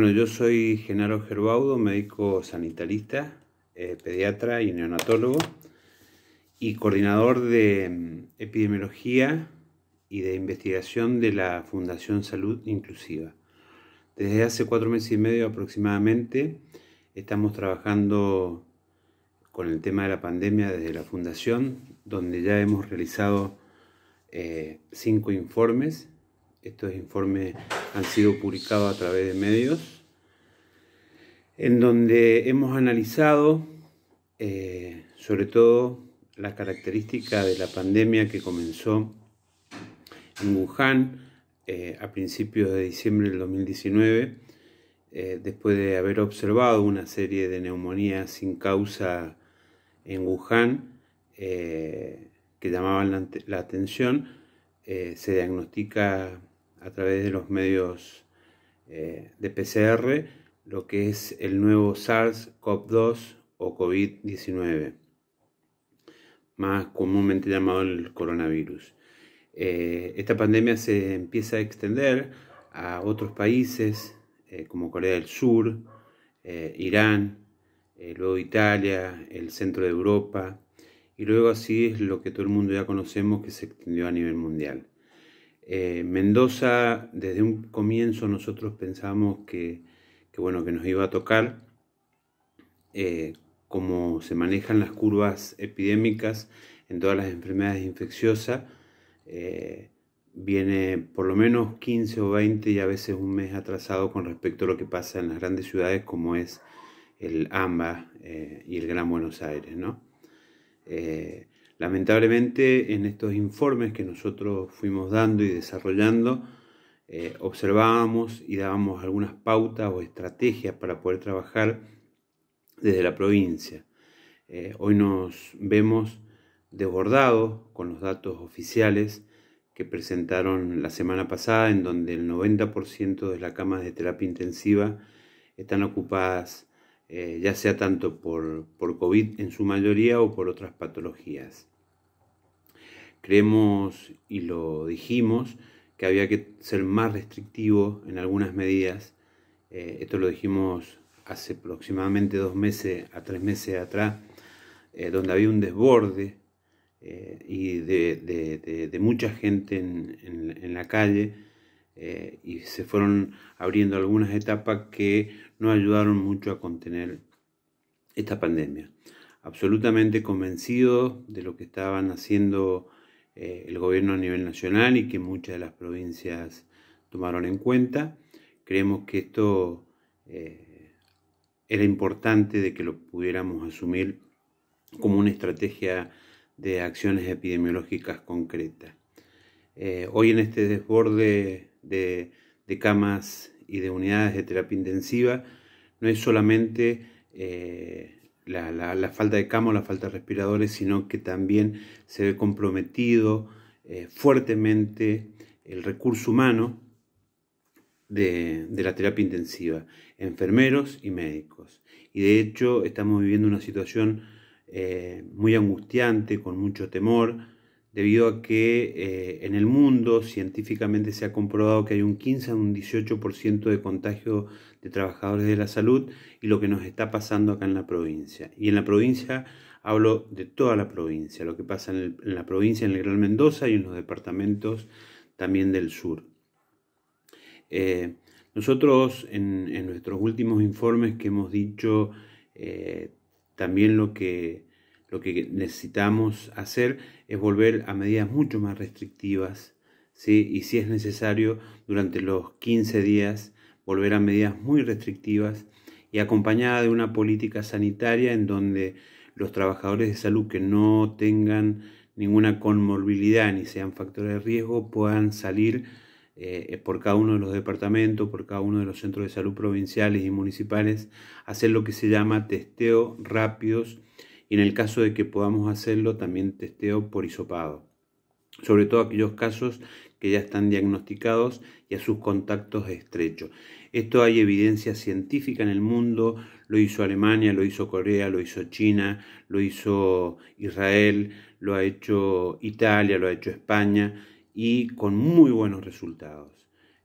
Bueno, yo soy Genaro Gerbaudo, médico sanitarista, eh, pediatra y neonatólogo y coordinador de mm, epidemiología y de investigación de la Fundación Salud Inclusiva. Desde hace cuatro meses y medio aproximadamente estamos trabajando con el tema de la pandemia desde la Fundación, donde ya hemos realizado eh, cinco informes estos informes han sido publicados a través de medios, en donde hemos analizado eh, sobre todo la característica de la pandemia que comenzó en Wuhan eh, a principios de diciembre del 2019, eh, después de haber observado una serie de neumonías sin causa en Wuhan que llamaban la atención, se diagnostica a través de los medios eh, de PCR lo que es el nuevo SARS-CoV-2 o COVID-19, más comúnmente llamado el coronavirus. Eh, esta pandemia se empieza a extender a otros países eh, como Corea del Sur, Irán, luego Italia, el centro de Europa, y luego así es lo que todo el mundo ya conocemos que se extendió a nivel mundial. Eh, Mendoza, desde un comienzo nosotros pensamos que, bueno, que nos iba a tocar. Eh, como se manejan las curvas epidémicas en todas las enfermedades infecciosas, eh, viene por lo menos 15 o 20 y a veces un mes atrasado con respecto a lo que pasa en las grandes ciudades como es el AMBA y el Gran Buenos Aires, Lamentablemente en estos informes que nosotros fuimos dando y desarrollando, eh, observábamos y dábamos algunas pautas o estrategias para poder trabajar desde la provincia. Eh, hoy nos vemos desbordados con los datos oficiales que presentaron la semana pasada, en donde el 90% de las camas de terapia intensiva están ocupadas eh, ya sea tanto por, COVID en su mayoría o por otras patologías. Creemos y lo dijimos que había que ser más restrictivo en algunas medidas. Eh, esto lo dijimos hace aproximadamente dos meses a tres meses atrás, eh, donde había un desborde y de, mucha gente en la calle eh, y se fueron abriendo algunas etapas que no ayudaron mucho a contener esta pandemia. Absolutamente convencidos de lo que estaban haciendo eh, el gobierno a nivel nacional y que muchas de las provincias tomaron en cuenta. Creemos que esto eh, era importante de que lo pudiéramos asumir como una estrategia de acciones epidemiológicas concretas. Eh, hoy en este desborde de, camas y de unidades de terapia intensiva no es solamente eh, la, falta de camas o la falta de respiradores, sino que también se ve comprometido eh, fuertemente el recurso humano de, la terapia intensiva, enfermeros y médicos. Y de hecho estamos viviendo una situación muy angustiante, con mucho temor, debido a que eh, en el mundo científicamente se ha comprobado que hay un 15 a un 18% de contagio de trabajadores de la salud y lo que nos está pasando acá en la provincia. Y en la provincia hablo de toda la provincia, lo que pasa en, la provincia, en el Gran Mendoza y en los departamentos también del sur. Eh, nosotros en, nuestros últimos informes que hemos dicho eh, también lo que lo que necesitamos hacer es volver a medidas mucho más restrictivas, ¿sí? y si es necesario, durante los 15 días, volver a medidas muy restrictivas y acompañada de una política sanitaria en donde los trabajadores de salud que no tengan ninguna comorbilidad ni sean factores de riesgo puedan salir eh, por cada uno de los departamentos, por cada uno de los centros de salud provinciales y municipales, hacer lo que se llama testeo rápidos y en el caso de que podamos hacerlo también testeo por hisopado, sobre todo aquellos casos que ya están diagnosticados y a sus contactos estrechos. Esto hay evidencia científica en el mundo, lo hizo Alemania, lo hizo Corea, lo hizo China, lo hizo Israel, lo ha hecho Italia, lo ha hecho España y con muy buenos resultados.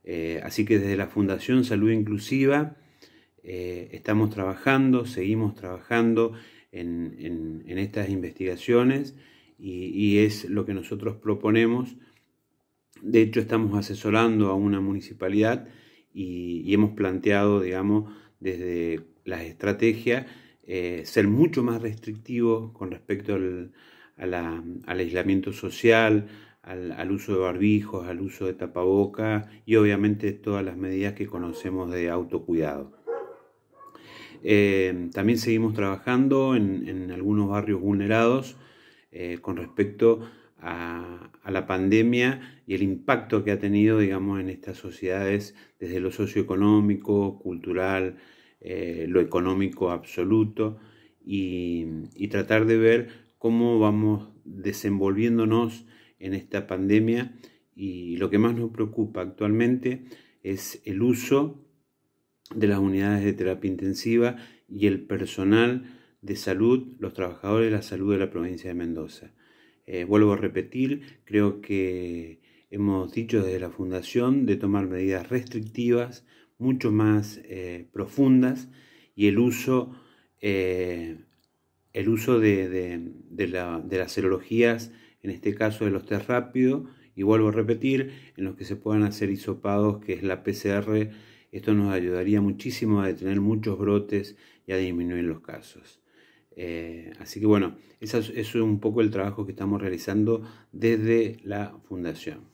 Eh, así que desde la Fundación Salud Inclusiva eh, estamos trabajando, seguimos trabajando en, estas investigaciones y, es lo que nosotros proponemos. De hecho, estamos asesorando a una municipalidad y, hemos planteado, digamos, desde las estrategias, eh, ser mucho más restrictivos con respecto al, aislamiento social, al, uso de barbijos, al uso de tapabocas y obviamente todas las medidas que conocemos de autocuidado. Eh, también seguimos trabajando en, algunos barrios vulnerados eh, con respecto a, la pandemia y el impacto que ha tenido, digamos, en estas sociedades desde lo socioeconómico, cultural, eh, lo económico absoluto y tratar de ver cómo vamos desenvolviéndonos en esta pandemia y lo que más nos preocupa actualmente es el uso de las unidades de terapia intensiva y el personal de salud, los trabajadores de la salud de la provincia de Mendoza. Eh, vuelvo a repetir, creo que hemos dicho desde la Fundación de tomar medidas restrictivas, mucho más eh, profundas, y el uso, eh, el uso de, de, de, las serologías, en este caso de los test rápidos, y vuelvo a repetir, en los que se puedan hacer hisopados, que es la PCR, esto nos ayudaría muchísimo a detener muchos brotes y a disminuir los casos. Eh, así que bueno, eso es un poco el trabajo que estamos realizando desde la fundación.